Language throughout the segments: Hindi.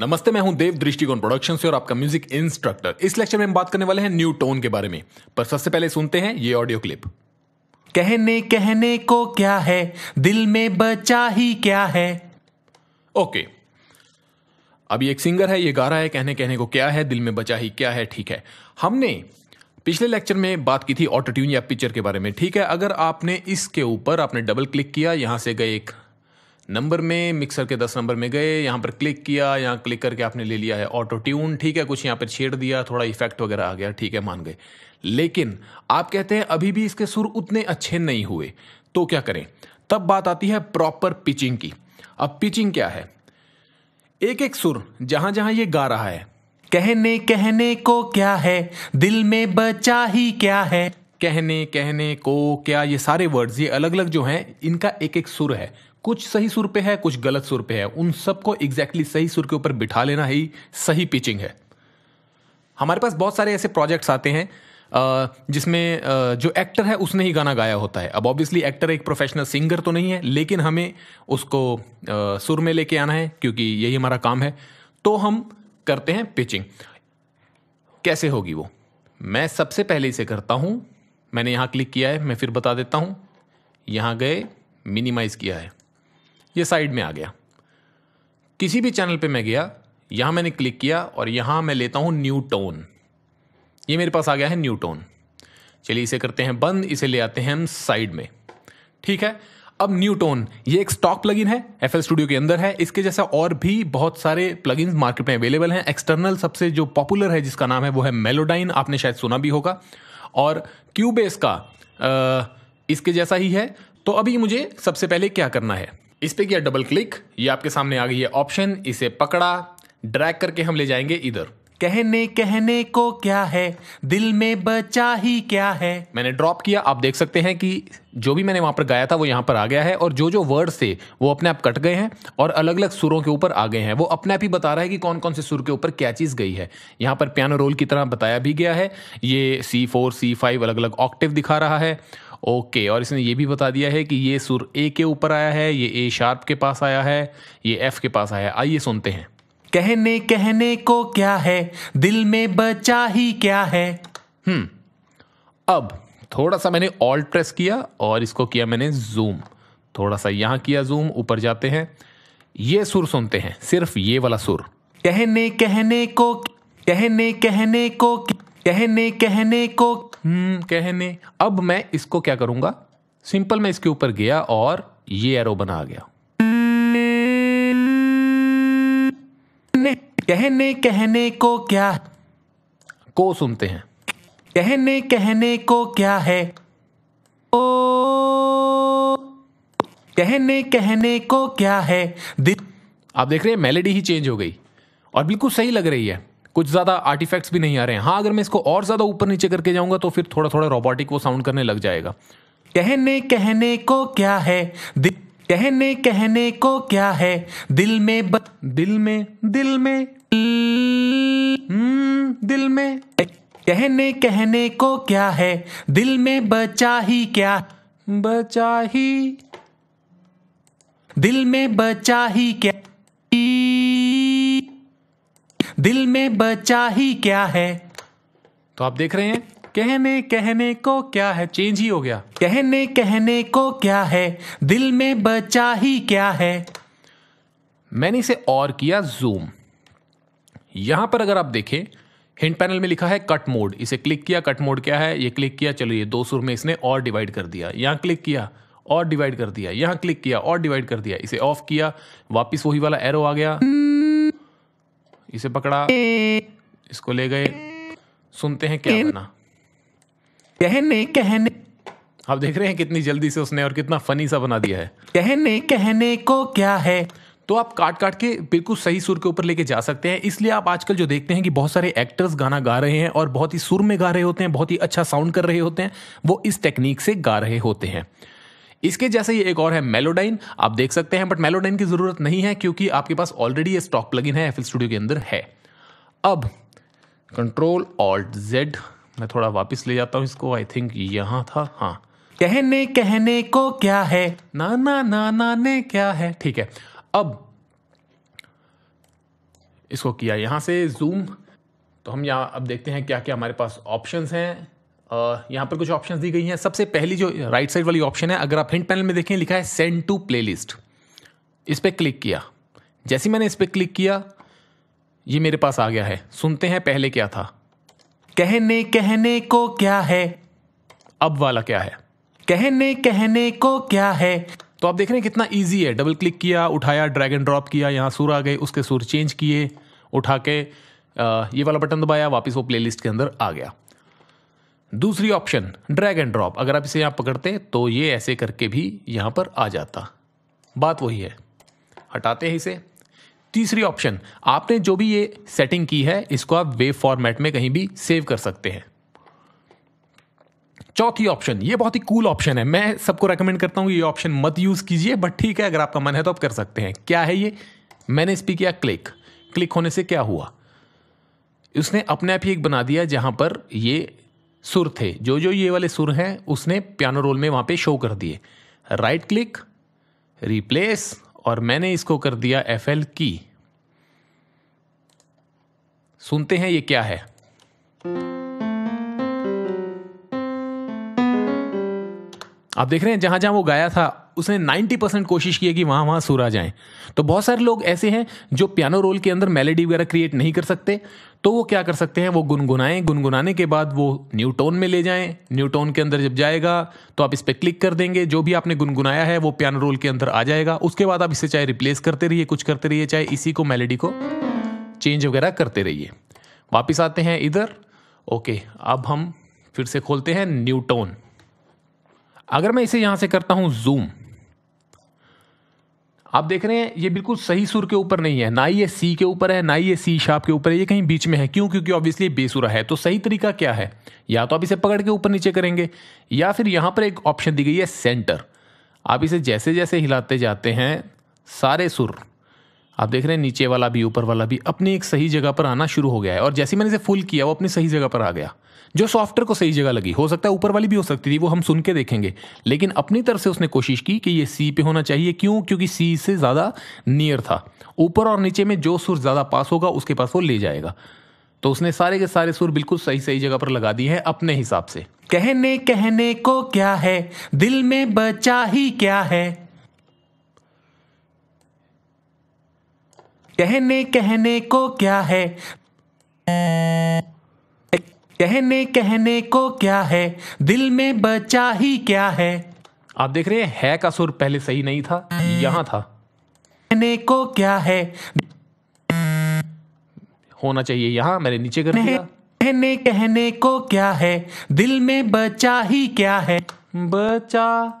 नमस्ते मैं हूं देव दृष्टिकोण प्रोडक्शन से और आपका म्यूजिक इंस्ट्रक्टर इस लेक्चर में हम बात करने वाले हैं न्यू टोन के बारे में पर सबसे पहले सुनते हैं ये ऑडियो क्लिप कहने कहने को क्या है दिल में बचा ही क्या है ओके अभी एक सिंगर है ये गा रहा है कहने कहने को क्या है दिल में बचा ही क्या है ठीक है हमने पिछले लेक्चर में बात की थी ऑटोट्यून या पिक्चर के बारे में ठीक है अगर आपने इसके ऊपर आपने डबल क्लिक किया यहाँ से गए एक नंबर में मिक्सर के दस नंबर में गए यहाँ पर क्लिक किया यहाँ क्लिक करके आपने ले लिया है ऑटो ट्यून ठीक है कुछ यहाँ पर छेड़ दिया थोड़ा इफेक्ट वगैरह आ गया ठीक है मान गए लेकिन आप कहते हैं अभी भी इसके सुर उतने अच्छे नहीं हुए तो क्या करें तब बात आती है प्रॉपर पिचिंग की अब पिचिंग क्या है एक एक सुर जहां जहां ये गा रहा है कहने कहने को क्या है दिल में बचा ही क्या है कहने कहने को क्या ये सारे वर्ड्स ये अलग अलग जो हैं इनका एक एक सुर है कुछ सही सुर पे है कुछ गलत सुर पे है उन सबको एग्जैक्टली exactly सही सुर के ऊपर बिठा लेना ही सही पिचिंग है हमारे पास बहुत सारे ऐसे प्रोजेक्ट्स आते हैं जिसमें जो एक्टर है उसने ही गाना गाया होता है अब ऑब्वियसली एक्टर एक प्रोफेशनल सिंगर तो नहीं है लेकिन हमें उसको सुर में लेके आना है क्योंकि यही हमारा काम है तो हम करते हैं पिचिंग कैसे होगी वो मैं सबसे पहले इसे करता हूँ मैंने यहाँ क्लिक किया है मैं फिर बता देता हूँ यहाँ गए मिनिमाइज़ किया है ये साइड में आ गया किसी भी चैनल पे मैं गया यहाँ मैंने क्लिक किया और यहाँ मैं लेता हूँ न्यू टोन ये मेरे पास आ गया है न्यूटोन चलिए इसे करते हैं बंद इसे ले आते हैं हम साइड में ठीक है अब न्यूटोन ये एक स्टॉक प्लगइन है एफ स्टूडियो के अंदर है इसके जैसा और भी बहुत सारे प्लगइन्स मार्केट में अवेलेबल हैं एक्सटर्नल सबसे जो पॉपुलर है जिसका नाम है वो है मेलोडाइन आपने शायद सुना भी होगा और क्यूबेस का आ, इसके जैसा ही है तो अभी मुझे सबसे पहले क्या करना है इस पर किया डबल क्लिक ये आपके सामने आ गई है ऑप्शन इसे पकड़ा ड्रैग करके हम ले जाएंगे इधर कहने कहने को क्या है दिल में बचा ही क्या है मैंने ड्रॉप किया आप देख सकते हैं कि जो भी मैंने वहाँ पर गाया था वो यहाँ पर आ गया है और जो जो वर्ड्स थे वो अपने आप कट गए हैं और अलग अलग सुरों के ऊपर आ गए हैं वो अपने आप ही बता रहा है कि कौन कौन से सुर के ऊपर क्या चीज़ गई है यहाँ पर पियानो रोल की तरह बताया भी गया है ये सी फोर सी फाइव अलग अलग ऑक्टिव दिखा रहा है ओके और इसने ये भी बता दिया है कि ये सुर ए के ऊपर आया है ये ए शार्प के पास आया है ये एफ के पास आया है आइए सुनते हैं कहने कहने को क्या है दिल में बचा ही क्या है हम्म अब थोड़ा सा मैंने ऑल प्रेस किया और इसको किया मैंने जूम थोड़ा सा यहां किया जूम ऊपर जाते हैं ये सुर सुनते हैं सिर्फ ये वाला सुर कहने कहने को कहने कहने को कहने कहने को हम्म, कहने अब मैं इसको क्या करूंगा सिंपल मैं इसके ऊपर गया और ये एरो बना गया कहने कहने को क्या को सुनते हैं कहने कहने को क्या है ओ कहने कहने को क्या है आप देख रहे हैं मेलेडी ही चेंज हो गई और बिल्कुल सही लग रही है कुछ ज़्यादा आर्टिफैक्ट्स भी नहीं आ रहे हैं हाँ अगर मैं इसको और ज़्यादा ऊपर नीचे करके जाऊंगा तो फिर थोड़ा थोड़ा रोबोटिक वो साउंड करने लग जाएगा कहने कहने को क्या है कहने कहने को क्या है दिल में ब... दिल में दिल में हम्म, दिल में कहने कहने को क्या है दिल में बचा ही क्या बचा ही दिल में बचा ही क्या दिल में बचा ही क्या है तो आप देख रहे हैं कहने कहने को क्या है चेंज ही हो गया कहने कहने को क्या है दिल में बचा ही क्या है मैंने इसे और किया जूम यहां पर अगर आप देखें हिंट पैनल में लिखा है कट मोड इसे क्लिक किया कट मोड क्या है ये क्लिक किया चलो ये दो सुर में इसने और डिवाइड कर दिया यहां क्लिक किया और डिवाइड कर दिया यहां क्लिक किया और डिवाइड कर दिया इसे ऑफ किया वापिस वही वाला एरो आ गया इसे पकड़ा इसको ले गए सुनते हैं क्या बना कहने कहने आप देख रहे हैं कितनी जल्दी से उसने और कितना फनी सा बना दिया है कहने कहने को क्या है तो आप काट काट के बिल्कुल सही सुर के ऊपर लेके जा सकते हैं इसलिए आप आजकल जो देखते हैं कि बहुत सारे एक्टर्स गाना गा रहे हैं और बहुत ही सुर में गा रहे होते हैं बहुत ही अच्छा साउंड कर रहे होते हैं वो इस टेक्निक से गा रहे होते हैं इसके जैसे ही एक और है मेलोडाइन आप देख सकते हैं बट मेलोडाइन की ज़रूरत नहीं है क्योंकि आपके पास ऑलरेडी ये स्टॉक प्लगइन है एफ स्टूडियो के अंदर है अब कंट्रोल ऑल्ट जेड मैं थोड़ा वापस ले जाता हूँ इसको आई थिंक यहाँ था हाँ कहने कहने को क्या है ना ना ना ना ने क्या है ठीक है अब इसको किया यहाँ से जूम तो हम यहाँ अब देखते हैं क्या क्या हमारे पास ऑप्शंस हैं यहाँ पर कुछ ऑप्शंस दी गई हैं सबसे पहली जो राइट साइड वाली ऑप्शन है अगर आप हिंट पैनल में देखें लिखा है सेंड टू प्लेलिस्ट इस पर क्लिक किया जैसे मैंने इस पर क्लिक किया ये मेरे पास आ गया है सुनते हैं पहले क्या था कहने कहने को क्या है अब वाला क्या है कहने कहने को क्या है तो आप देख रहे हैं कितना ईजी है डबल क्लिक किया उठाया ड्रैग एंड ड्रॉप किया यहाँ सुर आ गए उसके सुर चेंज किए उठा के ये वाला बटन दबाया वापस वो प्लेलिस्ट के अंदर आ गया दूसरी ऑप्शन ड्रैग एंड ड्रॉप अगर आप इसे यहाँ पकड़ते तो ये ऐसे करके भी यहाँ पर आ जाता बात वही है हटाते हैं इसे तीसरी ऑप्शन आपने जो भी ये सेटिंग की है इसको आप वेव फॉर्मेट में कहीं भी सेव कर सकते हैं चौथी ऑप्शन ये बहुत ही कूल ऑप्शन है मैं सबको रेकमेंड करता हूँ ये ऑप्शन मत यूज़ कीजिए बट ठीक है अगर आपका मन है तो आप कर सकते हैं क्या है ये मैंने इस पर किया क्लिक क्लिक होने से क्या हुआ उसने अपने आप ही एक बना दिया जहाँ पर ये सुर थे जो जो ये वाले सुर हैं उसने पियानो रोल में वहाँ पे शो कर दिए राइट क्लिक रिप्लेस और मैंने इसको कर दिया एफ एल की सुनते हैं ये क्या है आप देख रहे हैं जहाँ जहाँ वो गाया था उसने 90 परसेंट कोशिश की है कि वहाँ वहाँ आ जाए तो बहुत सारे लोग ऐसे हैं जो पियानो रोल के अंदर मेलेडी वगैरह क्रिएट नहीं कर सकते तो वो क्या कर सकते हैं वो गुनगुनाएं गुनगुनाने के बाद वो न्यू टोन में ले जाएं न्यू टोन के अंदर जब जाएगा तो आप इस पर क्लिक कर देंगे जो भी आपने गुनगुनाया है वो पियानो रोल के अंदर आ जाएगा उसके बाद आप इसे चाहे रिप्लेस करते रहिए कुछ करते रहिए चाहे इसी को मेलेडी को चेंज वगैरह करते रहिए वापिस आते हैं इधर ओके अब हम फिर से खोलते हैं न्यू टोन अगर मैं इसे यहां से करता हूं जूम आप देख रहे हैं ये बिल्कुल सही सुर के ऊपर नहीं है ना ही ये सी के ऊपर है ना ही ये सी शाप के ऊपर है ये कहीं बीच में है क्यों क्योंकि ऑब्वियसली बेसुरा है तो सही तरीका क्या है या तो आप इसे पकड़ के ऊपर नीचे करेंगे या फिर यहां पर एक ऑप्शन दी गई है सेंटर आप इसे जैसे जैसे हिलाते जाते हैं सारे सुर आप देख रहे हैं नीचे वाला भी ऊपर वाला भी अपनी एक सही जगह पर आना शुरू हो गया है और जैसे मैंने इसे फुल किया वो अपनी सही जगह पर आ गया जो सॉफ्टवेयर को सही जगह लगी हो सकता है ऊपर वाली भी हो सकती थी वो हम सुन के देखेंगे लेकिन अपनी तरफ से उसने कोशिश की कि ये सी पे होना चाहिए क्यों क्योंकि सी से ज़्यादा नियर था ऊपर और नीचे में जो सुर ज़्यादा पास होगा उसके पास वो ले जाएगा तो उसने सारे के सारे सुर बिल्कुल सही सही जगह पर लगा दिए हैं अपने हिसाब से कहने कहने को क्या है दिल में बचा ही क्या है कहने कहने को क्या है कहने कहने को क्या है दिल में बचा ही क्या है आप देख रहे हैं है का सुर पहले सही नहीं था यहाँ था कहने को क्या है होना चाहिए यहां मेरे नीचे कर दिया कहने कहने को क्या है दिल में बचा ही क्या है बचा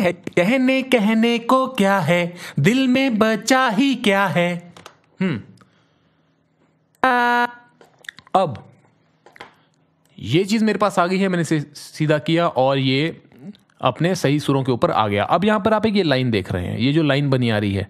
है कहने कहने को क्या है दिल में बचा ही क्या है हम्म अब ये चीज़ मेरे पास आ गई है मैंने इसे सीधा किया और ये अपने सही सुरों के ऊपर आ गया अब यहां पर आप एक ये लाइन देख रहे हैं ये जो लाइन बनी आ रही है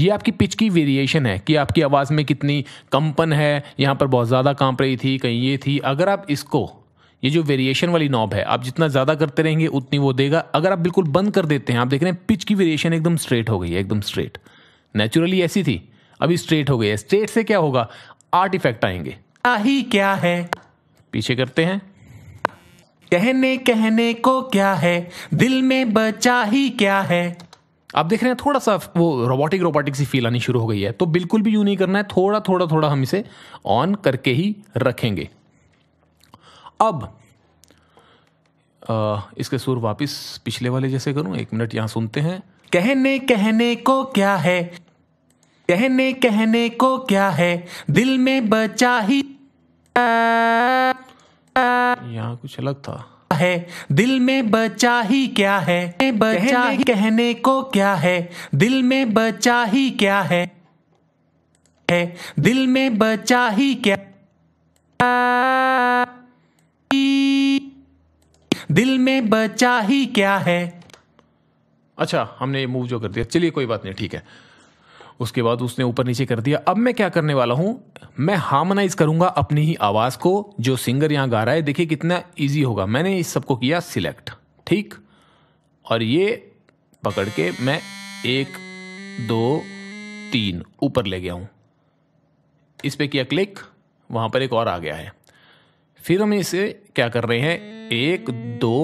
ये आपकी पिच की वेरिएशन है कि आपकी आवाज़ में कितनी कंपन है यहां पर बहुत ज़्यादा कांप रही थी कहीं ये थी अगर आप इसको ये जो वेरिएशन वाली नॉब है आप जितना ज़्यादा करते रहेंगे उतनी वो देगा अगर आप बिल्कुल बंद कर देते हैं आप देख रहे हैं पिच की वेरिएशन एकदम स्ट्रेट हो गई है एकदम स्ट्रेट नेचुरली ऐसी थी अभी स्ट्रेट हो गई है स्ट्रेट से क्या होगा आर्ट इफेक्ट आएंगे आही क्या है पीछे करते हैं कहने कहने को क्या है दिल में बचा ही क्या है आप देख रहे हैं थोड़ा सा वो रोबोटिक रोबोटिक सी फील आनी शुरू हो गई है तो बिल्कुल भी यू नहीं करना है थोड़ा थोड़ा थोड़ा हम इसे ऑन करके ही रखेंगे अब आ, इसके सुर वापस पिछले वाले जैसे करूं एक मिनट यहां सुनते हैं कहने कहने को क्या है कहने कहने को क्या है दिल में बचा ही यहाँ कुछ अलग था है दिल में बचा ही क्या है बचा ही कहने को क्या है दिल में बचा ही क्या है है दिल में बचा ही क्या बचा ही क्या है अच्छा हमने ये मूव जो कर दिया चलिए कोई बात नहीं ठीक है उसके बाद उसने ऊपर नीचे कर दिया अब मैं क्या करने वाला हूं मैं हार्मोनाइज करूंगा अपनी ही आवाज़ को जो सिंगर यहां गा रहा है देखिए कितना इजी होगा मैंने इस सबको किया सिलेक्ट ठीक और ये पकड़ के मैं एक दो तीन ऊपर ले गया हूं इस पे किया क्लिक वहां पर एक और आ गया है फिर हम इसे क्या कर रहे हैं एक दो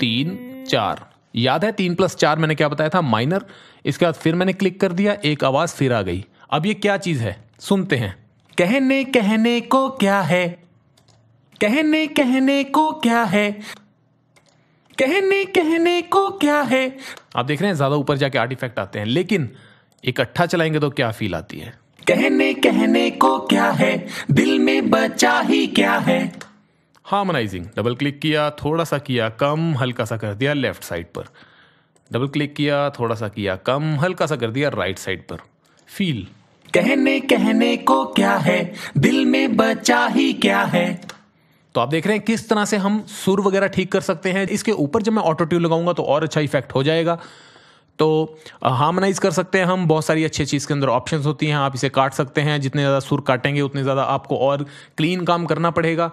तीन चार याद है तीन प्लस चार मैंने क्या बताया था माइनर इसके बाद फिर मैंने क्लिक कर दिया एक आवाज़ फिर आ गई अब ये क्या चीज़ है सुनते हैं कहने कहने को क्या है कहने कहने को क्या है कहने कहने को क्या है आप देख रहे हैं ज्यादा ऊपर जाके आर्टिफैक्ट आते हैं लेकिन इकट्ठा चलाएंगे तो क्या फील आती है कहने कहने को क्या है दिल में बचा ही क्या है हार्मोनाइजिंग डबल क्लिक किया थोड़ा सा किया कम हल्का सा कर दिया लेफ्ट साइड पर डबल क्लिक किया थोड़ा सा किया कम हल्का सा कर दिया राइट साइड पर फील कहने कहने को क्या है दिल में बचा ही क्या है तो आप देख रहे हैं किस तरह से हम सुर वगैरह ठीक कर सकते हैं इसके ऊपर जब मैं ऑटो ट्यून लगाऊंगा तो और अच्छा इफेक्ट हो जाएगा तो हार्मोनाइज कर सकते हैं हम बहुत सारी अच्छी अच्छी इसके अंदर ऑप्शंस होती हैं आप इसे काट सकते हैं जितने ज़्यादा सुर काटेंगे उतने ज़्यादा आपको और क्लीन काम करना पड़ेगा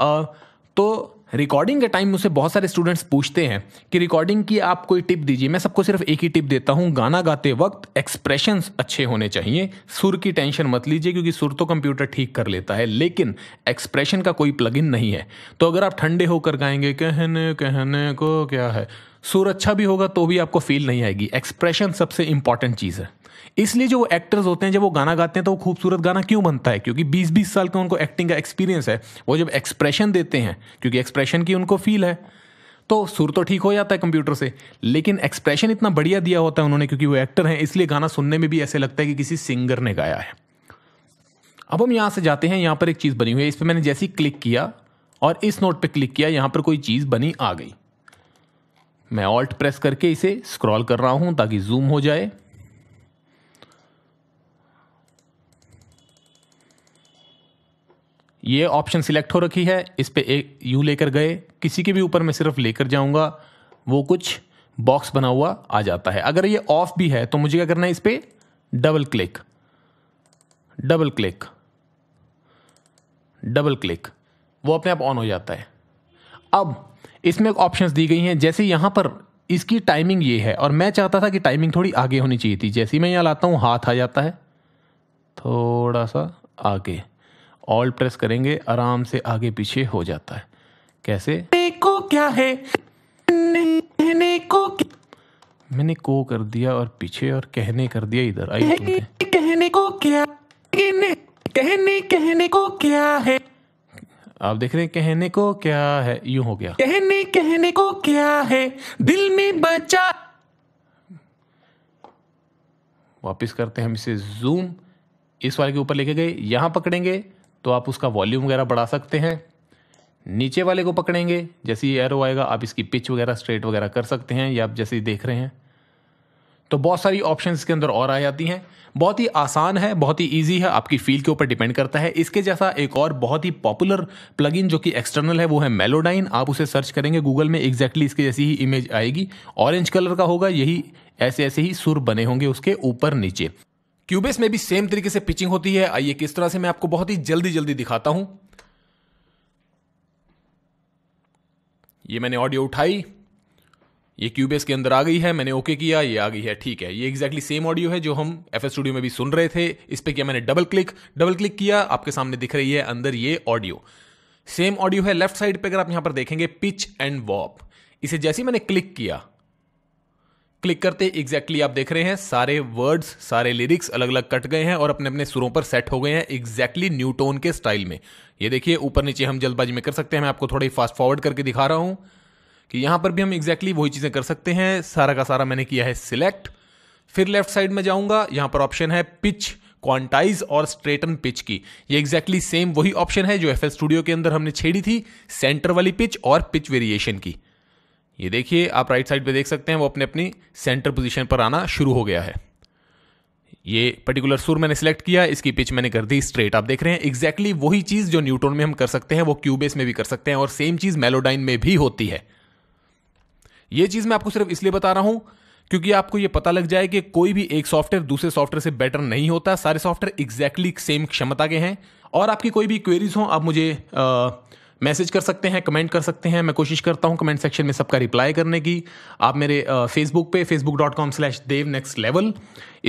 तो रिकॉर्डिंग के टाइम मुझसे बहुत सारे स्टूडेंट्स पूछते हैं कि रिकॉर्डिंग की आप कोई टिप दीजिए मैं सबको सिर्फ एक ही टिप देता हूँ गाना गाते वक्त एक्सप्रेशन अच्छे होने चाहिए सुर की टेंशन मत लीजिए क्योंकि सुर तो कंप्यूटर ठीक कर लेता है लेकिन एक्सप्रेशन का कोई प्लगइन नहीं है तो अगर आप ठंडे होकर गाएंगे कहने कहने को क्या है सुर अच्छा भी होगा तो भी आपको फील नहीं आएगी एक्सप्रेशन सबसे इंपॉर्टेंट चीज़ है इसलिए जो वो एक्टर्स होते हैं जब वो गाना गाते हैं तो वो खूबसूरत गाना क्यों बनता है क्योंकि बीस बीस साल का उनको एक्टिंग का एक्सपीरियंस है वो जब एक्सप्रेशन देते हैं क्योंकि एक्सप्रेशन की उनको फील है तो सुर तो ठीक हो जाता है कंप्यूटर से लेकिन एक्सप्रेशन इतना बढ़िया दिया होता है उन्होंने क्योंकि वो एक्टर हैं इसलिए गाना सुनने में भी ऐसे लगता है कि किसी सिंगर ने गाया है अब हम यहाँ से जाते हैं यहाँ पर एक चीज़ बनी हुई है इस पर मैंने जैसे ही क्लिक किया और इस नोट पर क्लिक किया यहाँ पर कोई चीज़ बनी आ गई मैं ऑल्ट प्रेस करके इसे स्क्रॉल कर रहा हूँ ताकि जूम हो जाए ये ऑप्शन सिलेक्ट हो रखी है इस पर एक यू लेकर गए किसी के भी ऊपर मैं सिर्फ लेकर जाऊँगा वो कुछ बॉक्स बना हुआ आ जाता है अगर ये ऑफ भी है तो मुझे क्या करना है इस पर double click double click double click वो अपने आप ऑन हो जाता है अब इसमें ऑप्शंस दी गई हैं जैसे यहाँ पर इसकी टाइमिंग ये है और मैं चाहता था कि टाइमिंग थोड़ी आगे होनी चाहिए थी जैसे ही मैं यहाँ लाता हूँ हाथ आ जाता है थोड़ा सा आगे ऑल प्रेस करेंगे आराम से आगे पीछे हो जाता है कैसे को क्या है ने, ने को क्या? मैंने को कर दिया और पीछे और कहने कर दिया इधर आई कहने को क्या कहने कहने कहने को क्या है आप देख रहे हैं कहने को क्या है यूं हो गया कहने कहने को क्या है दिल में बचा वापस करते हैं हम इसे जूम इस वाले के ऊपर लेके गए यहां पकड़ेंगे तो आप उसका वॉल्यूम वगैरह बढ़ा सकते हैं नीचे वाले को पकड़ेंगे जैसे ये एरो आएगा आप इसकी पिच वगैरह स्ट्रेट वगैरह कर सकते हैं या आप जैसे देख रहे हैं तो बहुत सारी ऑप्शन इसके अंदर और आ जाती हैं बहुत ही आसान है बहुत ही ईजी है आपकी फील के ऊपर डिपेंड करता है इसके जैसा एक और बहुत ही पॉपुलर प्लगइन जो कि एक्सटर्नल है वो है मेलोडाइन आप उसे सर्च करेंगे गूगल में एग्जैक्टली इसके जैसी ही इमेज आएगी ऑरेंज कलर का होगा यही ऐसे ऐसे ही सुर बने होंगे उसके ऊपर नीचे क्यूबेस में भी सेम तरीके से पिचिंग होती है आइए किस तरह से मैं आपको बहुत ही जल्दी जल्दी दिखाता हूं ये मैंने ऑडियो उठाई ये क्यूबेस के अंदर आ गई है मैंने ओके किया ये आ गई है ठीक है ये एग्जैक्टली सेम ऑडियो है जो हम एफ स्टूडियो में भी सुन रहे थे इस पर किया मैंने डबल क्लिक डबल क्लिक किया आपके सामने दिख रही है अंदर ये ऑडियो सेम ऑडियो है लेफ्ट साइड पर अगर आप यहां पर देखेंगे पिच एंड वॉप इसे जैसे मैंने क्लिक किया क्लिक करते एग्जैक्टली आप देख रहे हैं सारे वर्ड्स सारे लिरिक्स अलग अलग कट गए हैं और अपने अपने सुरों पर सेट हो गए हैं एग्जैक्टली न्यूटोन के स्टाइल में ये देखिए ऊपर नीचे हम जल्दबाजी में कर सकते हैं मैं आपको थोड़ी फास्ट फॉरवर्ड करके दिखा रहा हूं कि यहां पर भी हम एग्जैक्टली exactly वही चीज़ें कर सकते हैं सारा का सारा मैंने किया है सिलेक्ट फिर लेफ्ट साइड में जाऊंगा यहां पर ऑप्शन है पिच क्वांटाइज और स्ट्रेटन पिच की ये एग्जैक्टली exactly सेम वही ऑप्शन है जो एफ स्टूडियो के अंदर हमने छेड़ी थी सेंटर वाली पिच और पिच वेरिएशन की ये देखिए आप राइट साइड पे देख सकते हैं वो अपने अपनी सेंटर पोजीशन पर आना शुरू हो गया है ये पर्टिकुलर सुर मैंने सेलेक्ट किया इसकी पिच मैंने कर दी स्ट्रेट आप देख रहे हैं एग्जैक्टली exactly वही चीज़ जो न्यूटोन में हम कर सकते हैं वो क्यूबेस में भी कर सकते हैं और सेम चीज़ मेलोडाइन में भी होती है ये चीज़ मैं आपको सिर्फ इसलिए बता रहा हूं क्योंकि आपको ये पता लग जाए कि कोई भी एक सॉफ्टवेयर दूसरे सॉफ्टवेयर से बेटर नहीं होता सारे सॉफ्टवेयर एग्जैक्टली सेम क्षमता के हैं और आपकी कोई भी क्वेरीज हो आप मुझे आ, मैसेज कर सकते हैं कमेंट कर सकते हैं मैं कोशिश करता हूँ कमेंट सेक्शन में सबका रिप्लाई करने की आप मेरे फेसबुक पे Facebook dot com slash Dev next level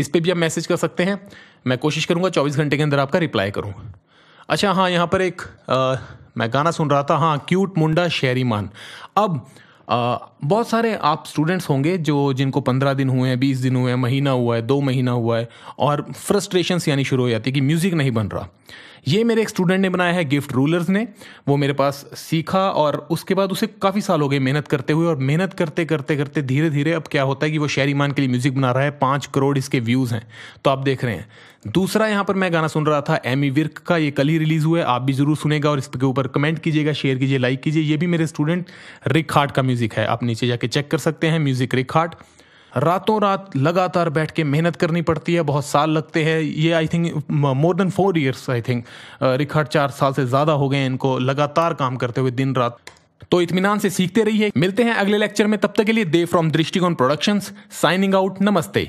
इस पर भी आप मैसेज कर सकते हैं मैं कोशिश करूँगा चौबीस घंटे के अंदर आपका रिप्लाई करूँ अच्छा हाँ यहाँ पर एक आ, मैं गाना सुन रहा था हाँ क्यूट मुंडा मान अब आ, बहुत सारे आप स्टूडेंट्स होंगे जो जिनको पंद्रह दिन हुए हैं बीस दिन हुए हैं महीना हुआ है दो महीना हुआ है और फ्रस्ट्रेशन यानी शुरू हो जाती है कि म्यूज़िक नहीं बन रहा ये मेरे एक स्टूडेंट ने बनाया है गिफ्ट रूलर्स ने वो मेरे पास सीखा और उसके बाद उसे काफ़ी साल हो गए मेहनत करते हुए और मेहनत करते करते करते धीरे धीरे अब क्या होता है कि वो शेर के लिए म्यूज़िक बना रहा है पाँच करोड़ इसके व्यूज़ हैं तो आप देख रहे हैं दूसरा यहाँ पर मैं गाना सुन रहा था एमी विर्क का ये कल ही रिलीज़ हुआ है आप भी ज़रूर सुनेगा और इसके ऊपर कमेंट कीजिएगा शेयर कीजिए लाइक कीजिए ये भी मेरे स्टूडेंट रिक हार्ट का म्यूज़िक है आप नीचे जाके चेक कर सकते हैं म्यूज़िक रिक हार्ट रातों रात लगातार बैठ के मेहनत करनी पड़ती है बहुत साल लगते हैं ये I think more than four years I think record चार साल से ज़्यादा हो गए हैं इनको लगातार काम करते हुए दिन रात तो इतमान से सीखते रहिए मिलते हैं अगले लेक्चर में तब तक के लिए दे from Drishtikon productions signing out नमस्ते